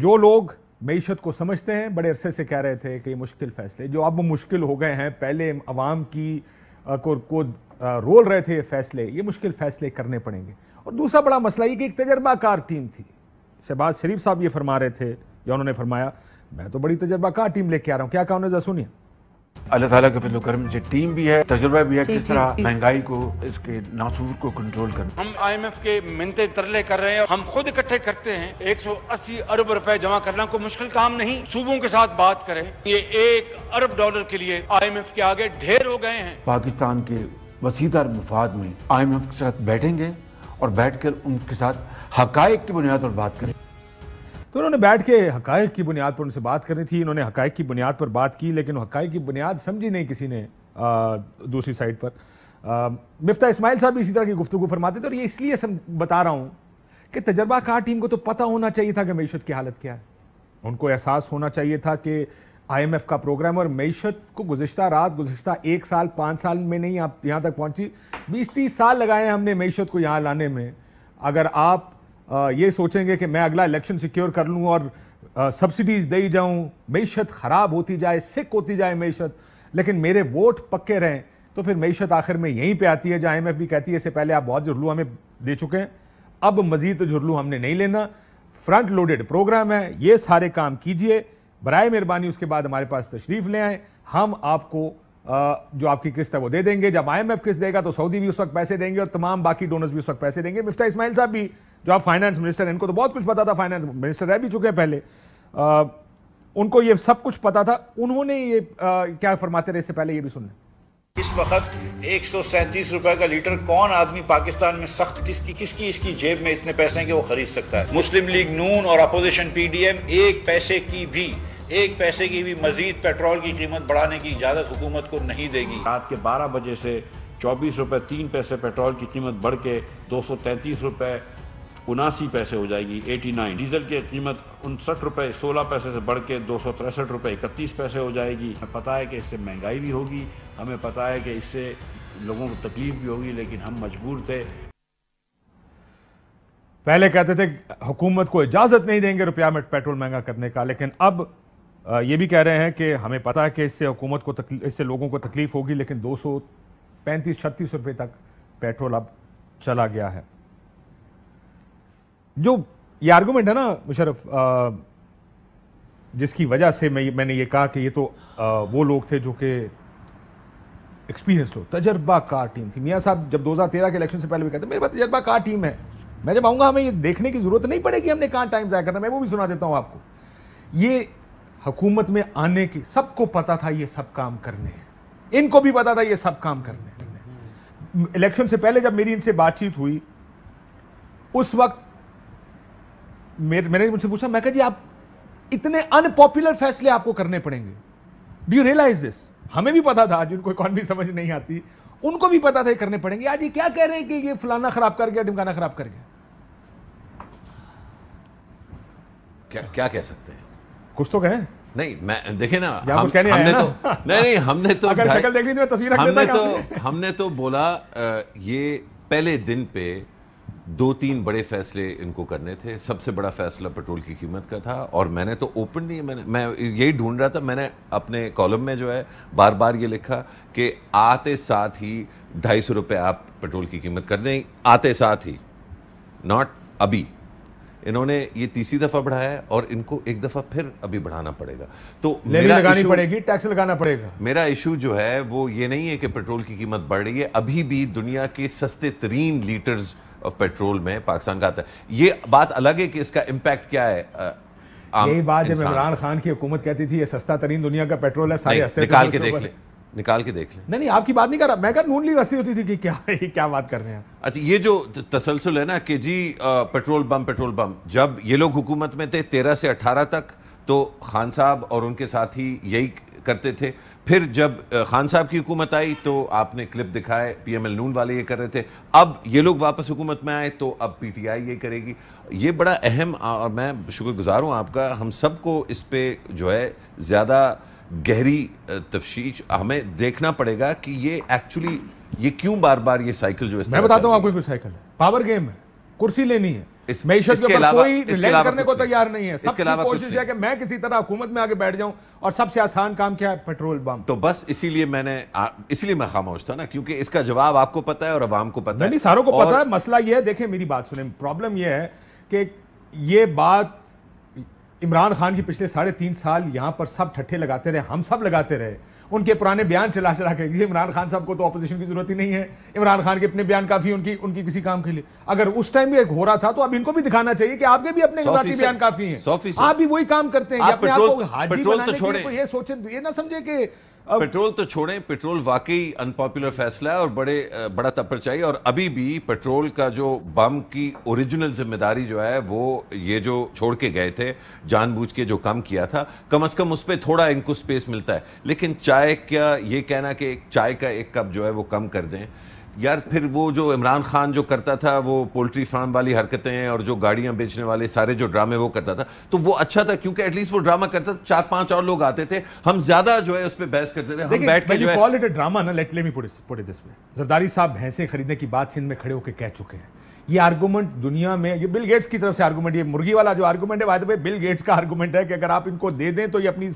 जो लोग मीशत को समझते हैं बड़े अरसे से कह रहे थे कि ये मुश्किल फैसले जो अब मुश्किल हो गए हैं पहले अवाम की को, को रोल रहे थे ये फैसले ये मुश्किल फैसले करने पड़ेंगे और दूसरा बड़ा मसला ये कि एक तजर्बाकार टीम थी शहबाज शरीफ साहब ये फरमा रहे थे या उन्होंने फरमाया मैं तो बड़ी तजर्बाकार टीम लेके आ रहा हूँ क्या कहा उन्होंने सुनिया सुनिए अल्लाह ताला के फजल करम से टीम भी है तजुर्बा भी है किस तरह महंगाई को इसके नासूर को कंट्रोल करना हम आई एम एफ के मिनते तरले कर रहे हैं हम खुद इकट्ठे करते हैं एक सौ अस्सी अरब रुपए जमा करना को मुश्किल काम नहीं सूबों के साथ बात करें ये एक अरब डॉलर के लिए आई एम एफ के आगे ढेर हो गए हैं पाकिस्तान के वसीदार मुफाद में आई एम एफ के साथ बैठेंगे और बैठ कर उनके साथ हक की बुनियाद पर बात करें तो उन्होंने बैठ के हकायक की बुनियाद पर उनसे बात करनी थी इन्होंने हकायक की बुनियाद पर बात की लेकिन हकायक की बुनियाद समझी नहीं किसी ने आ, दूसरी साइड पर मिफ्ता इस्माइल साहब भी इसी तरह की गुफ्तु फरमाते थे और ये इसलिए सम, बता रहा हूँ कि तजर्बाकार टीम को तो पता होना चाहिए था कि मीशत की हालत क्या है उनको एहसास होना चाहिए था कि एफ़ का प्रोग्राम और मीशत को गुजशत रात गुजशत एक साल पाँच साल में नहीं आप यहाँ तक पहुँची बीस तीस साल लगाए हमने मीशत को यहाँ लाने में अगर आप ये सोचेंगे कि मैं अगला इलेक्शन सिक्योर कर लूँ और सब्सिडीज दे ही जाऊँ मीशत ख़राब होती जाए सिक होती जाए मीशत लेकिन मेरे वोट पक्के रहें तो फिर मीशत आखिर में यहीं पर आती है जहाँ एम भी कहती है इससे पहले आप बहुत झुरलू हमें दे चुके हैं अब मजीद झुरलू हमने नहीं लेना फ्रंट लोडेड प्रोग्राम है ये सारे काम कीजिए बरए मेहरबानी उसके बाद हमारे पास तशरीफ़ ले आएँ हम आपको जो आपकी किस्त है वो दे देंगे जब आई एम एफ किस्त देगा तो सऊदी भी उस वक्त पैसे देंगे और तमाम बाकी डोनर्स भी उस वक्त पैसे देंगे मिफ्ता इसमाइल साहब भी जो आप फाइनेंस मिनिस्टर इनको तो बहुत कुछ पता था फाइनेंस मिनिस्टर रह भी चुके हैं पहले आ, उनको ये सब कुछ पता था उन्होंने ये आ, क्या फरमाते रहे इससे पहले ये भी सुन लें इस वक्त एक रुपए का लीटर कौन आदमी पाकिस्तान में सख्त किसकी किसकी इसकी जेब में इतने पैसे हैं कि वो खरीद सकता है मुस्लिम लीग नून और अपोजिशन पीडीएम एक पैसे की भी एक पैसे की भी मजीद पेट्रोल की कीमत बढ़ाने की इजाज़त हुकूमत को नहीं देगी रात के बारह बजे से चौबीस रुपए तीन पैसे पेट्रोल की कीमत बढ़ के दो सौ उनासी पैसे हो जाएगी 89 डीजल की कीमत उनसठ रुपए सोलह पैसे से बढ़ के दो सौ तिरसठ रुपये इकतीस पैसे हो जाएगी हमें पता है कि इससे महंगाई भी होगी हमें पता है कि इससे लोगों को तकलीफ भी होगी लेकिन हम मजबूर थे पहले कहते थे हुकूमत को इजाजत नहीं देंगे रुपया में पेट्रोल महंगा करने का लेकिन अब ये भी कह रहे हैं कि हमें पता है कि इससे हुकूमत को इससे लोगों को तकलीफ होगी लेकिन दो सौ पैंतीस छत्तीस रुपये तक पेट्रोल अब चला गया है जो ये आर्गूमेंट है ना मुशरफ जिसकी वजह से मैं मैंने ये कहा कि ये तो आ, वो लोग थे जो कि एक्सपीरियंस लोग तजर्बाकार टीम थी मियाँ साहब जब 2013 के इलेक्शन से पहले भी कहते मेरे पास कार टीम है मैं जब आऊँगा हमें ये देखने की ज़रूरत नहीं पड़ेगी हमने कहाँ टाइम ज़ाया करना मैं वो भी सुना देता हूँ आपको ये हुकूमत में आने की सबको पता था ये सब काम करने हैं इनको भी पता था ये सब काम करने हम्म। इलेक्शन से पहले जब मेरी इनसे बातचीत हुई उस वक्त मेरे मैंने मुझसे पूछा मैं कहा जी आप इतने अनपॉपुलर फैसले आपको करने पड़ेंगे डू यू रियलाइज दिस हमें भी पता था जिनको इकॉनमी समझ नहीं आती उनको भी पता था ये करने पड़ेंगे आज ये क्या कह रहे हैं कि ये फलाना खराब कर गया डिमकाना खराब कर गया क्या क्या कह सकते हैं कुछ तो कहें नहीं मैं देखे ना हम, कुछ कहने हमने ना? तो नहीं नहीं हमने तो अगर शक्ल देख ली तो तस्वीर हमने तो हमने तो बोला ये पहले दिन पे दो तीन बड़े फैसले इनको करने थे सबसे बड़ा फैसला पेट्रोल की कीमत का था और मैंने तो ओपनली मैंने मैं यही ढूंढ रहा था मैंने अपने कॉलम में जो है बार बार ये लिखा कि आते साथ ही ढाई सौ रुपये आप पेट्रोल की कीमत कर दें आते साथ ही नॉट अभी इन्होंने ये तीसरी दफा बढ़ाया है और इनको एक दफा फिर अभी बढ़ाना पड़ेगा तो मेरा लगानी पड़ेगी टैक्स लगाना पड़ेगा मेरा इशू जो है वो ये नहीं है कि पेट्रोल की कीमत बढ़ रही है अभी भी दुनिया के सस्ते तरीन लीटर्स ऑफ पेट्रोल में पाकिस्तान का आता है ये बात अलग है कि इसका इम्पैक्ट क्या है यही बात जब इमरान खान की हुकूमत कहती थी ये सस्ता तरीन दुनिया का पेट्रोल है सारे हस्ते निकाल के देख ले निकाल के देख ले नहीं नहीं आपकी बात नहीं कर रहा मैं कर नून लीग हंसी होती थी कि क्या ये क्या बात कर रहे हैं अच्छा ये जो तसलसल है ना कि जी पेट्रोल बम पेट्रोल बम जब ये लोग हुकूमत में थे तेरह से अठारह तक तो खान साहब और उनके साथ ही यही करते थे फिर जब खान साहब की हुकूमत आई तो आपने क्लिप दिखाए पीएमएल नून वाले ये कर रहे थे अब ये लोग वापस हुकूमत में आए तो अब पीटीआई ये करेगी ये बड़ा अहम और मैं शुक्रगुजार हूँ आपका हम सबको इस पर जो है ज़्यादा गहरी तफशीश हमें देखना पड़ेगा कि ये एक्चुअली ये क्यों बार बार ये साइकिल जो है मैं बताता हूँ आपको साइकिल है पावर गेम है कुर्सी लेनी है के कोई रिलेट करने को तैयार नहीं है कोशिश है कि मैं किसी तरह हुकूमत में बैठ जाऊं और सबसे आसान काम क्या है पेट्रोल बम तो बस इसीलिए मैंने मैं खामोश था ना क्योंकि इसका जवाब आपको पता है और आवाम को पता है सारों को पता है मसला यह है देखे मेरी बात सुने प्रॉब्लम यह है कि ये बात इमरान खान की पिछले साढ़े तीन साल यहां पर सब ठट्ठे लगाते रहे हम सब लगाते रहे उनके पुराने बयान चला चला कर इमरान खान साहब को तो अपोजिशन की जरूरत ही नहीं है इमरान खान के अपने बयान काफी उनकी उनकी किसी काम के लिए अगर उस टाइम भी एक हो रहा था तो अब इनको भी दिखाना चाहिए कि आपके भी अपने बयान काफी है आप भी वही काम करते हैं तो ये सोचें ये ना समझे कि अब पेट्रोल तो छोड़ें पेट्रोल वाकई अनपॉपुलर फैसला है और बड़े बड़ा तपर चाहिए और अभी भी पेट्रोल का जो बम की ओरिजिनल जिम्मेदारी जो है वो ये जो छोड़ के गए थे जानबूझ के जो कम किया था कम से कम उस पर थोड़ा इनको स्पेस मिलता है लेकिन चाय क्या ये कहना कि चाय का एक कप जो है वो कम कर दें यार फिर वो जो इमरान खान जो करता था वो पोल्ट्री फार्म वाली हरकतें और जो गाड़ियां बेचने वाले सारे जो ड्रामे वो करता था तो वो अच्छा था क्योंकि एटलीस्ट वो ड्रामा करता था चार पांच और लोग आते थे हम ज्यादा जो है उस पर बहस करते थे हम बैठ के जो ड्रामा ना let let me put this way Zardari साहब भैंसे खरीदने की बात सिंध में खड़े होकर कह चुके हैं ये आर्गूमेंट दुनिया में ये बिल गेट्स की तरफ से आर्गूमेंट ये मुर्गी वाला जो आर्गूमेंट है वायदे बिल गेट्स का आर्गूमेंट है कि अगर आप इनको दे दें तो ये अपनी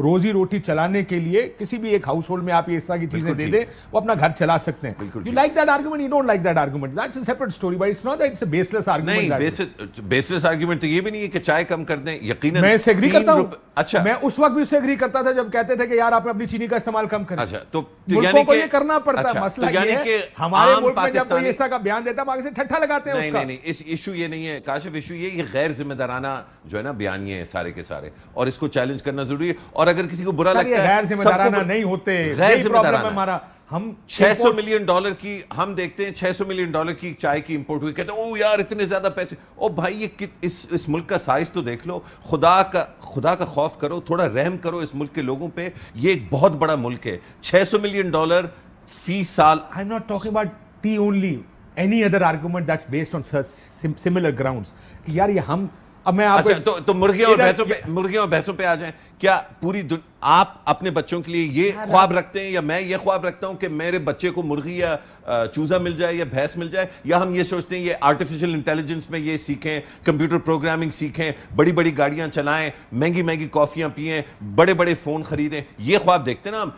रोजी रोटी चलाने के लिए किसी भी एक हाउस होल्ड में आप ये इस तरह की चीजें दे दें वो अपना घर चला सकते हैं you like that argument you don't like that argument that's a separate story but it's not that it's a baseless argument baseless argument तो ये भी नहीं है कि चाय कम कर दें यकीनन मैं इससे एग्री करता हूं अच्छा मैं उस वक्त भी उसे एग्री करता था जब कहते थे कि यार आपने अपनी चीनी का इस्तेमाल कम करना अच्छा तो, तो मुल्कों को ये करना पड़ता अच्छा, मसला तो ये है हमारे मुल्क में जब कोई ऐसा का बयान देता है ठट्ठा लगाते हैं नहीं, उसका। नहीं, नहीं, इस इशू ये नहीं है काशिफ इशू ये ये गैर जिम्मेदाराना जो है ना बयान ये है सारे के सारे और इसको चैलेंज करना जरूरी है और अगर किसी को बुरा लगता है गैर जिम्मेदाराना नहीं होते गैर जिम्मेदाराना हमारा हम 600 मिलियन डॉलर की हम देखते हैं 600 मिलियन डॉलर की चाय की इंपोर्ट हुई कहते हैं ओ यार इतने ज़्यादा पैसे ओ भाई ये कित, इस इस मुल्क का साइज तो देख लो खुदा का खुदा का खौफ करो थोड़ा रहम करो इस मुल्क के लोगों पे ये एक बहुत बड़ा मुल्क है 600 मिलियन डॉलर फी साल I am not talking about the only any other argument that's based on similar ground यार ये हम अब मैं आप अच्छा, तो, तो मुर्गियों और भैंसों पे मुर्गियों और भैंसों पे आ जाएं क्या पूरी आप अपने बच्चों के लिए ये हाँ, हाँ। ख्वाब रखते हैं या मैं ये ख्वाब रखता हूं कि मेरे बच्चे को मुर्गी या चूजा मिल जाए या भैंस मिल जाए या हम ये सोचते हैं ये आर्टिफिशियल इंटेलिजेंस में ये सीखें कंप्यूटर प्रोग्रामिंग सीखें बड़ी बड़ी गाड़ियां चलाएं महंगी महंगी कॉफियां पिए बड़े बड़े फोन खरीदें ये ख्वाब देखते ना हम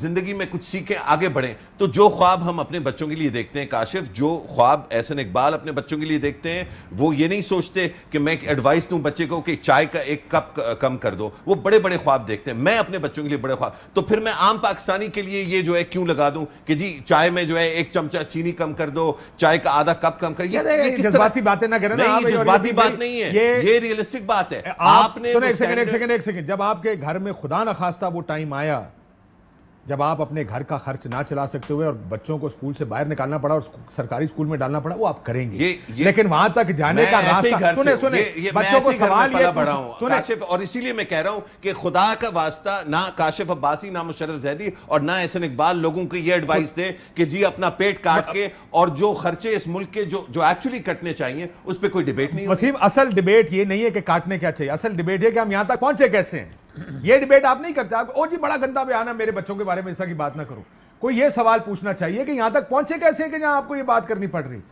जिंदगी में कुछ सीखें आगे बढ़ें तो जो ख्वाब हम अपने बच्चों के लिए देखते हैं काशिफ जो ख्वाब एहसन इकबाल अपने बच्चों के लिए देखते हैं वो ये नहीं सोचते कि मैं एडवाइस दूं बच्चे को कि चाय का एक कप कम कर दो वो बड़े बड़े ख्वाब देखते हैं मैं अपने बच्चों के लिए बड़े ख्वाब तो फिर मैं आम पाकिस्तानी के लिए ये जो है क्यों लगा दूं कि जी चाय में जो है एक चमचा चीनी कम कर दो चाय का आधा कप कम कर जज्बाती बातें ना करें हाँ जज्बाती बात नहीं है ये रियलिस्टिक बात है आपने जब आपके घर में खुदा ना खास्ता वो टाइम आया जब आप अपने घर का खर्च ना चला सकते हुए और बच्चों को स्कूल से बाहर निकालना पड़ा और सरकारी स्कूल में डालना पड़ा वो आप करेंगे ये, ये, लेकिन वहां तक जाने का रास्ता सुने सुने ये, ये, बच्चों को सवाल ये पड़ा हूं सुने काशिफ और इसीलिए मैं कह रहा हूं कि खुदा का वास्ता ना काशिफ अब्बासी ना मुशरफ जैदी और ना एहसन इकबाल लोगों को ये एडवाइस दे कि जी अपना पेट काट के और जो खर्चे इस मुल्क के जो जो एक्चुअली कटने चाहिए उस पर कोई डिबेट नहीं वसीम असल डिबेट ये नहीं है कि काटने क्या चाहिए असल डिबेट है कि हम यहां तक पहुंचे कैसे हैं ये डिबेट आप नहीं करते आप ओ जी बड़ा गंदा बयान है मेरे बच्चों के बारे में इस तरह की बात ना करो कोई ये सवाल पूछना चाहिए कि यहां तक पहुंचे कैसे कि जहां आपको ये बात करनी पड़ रही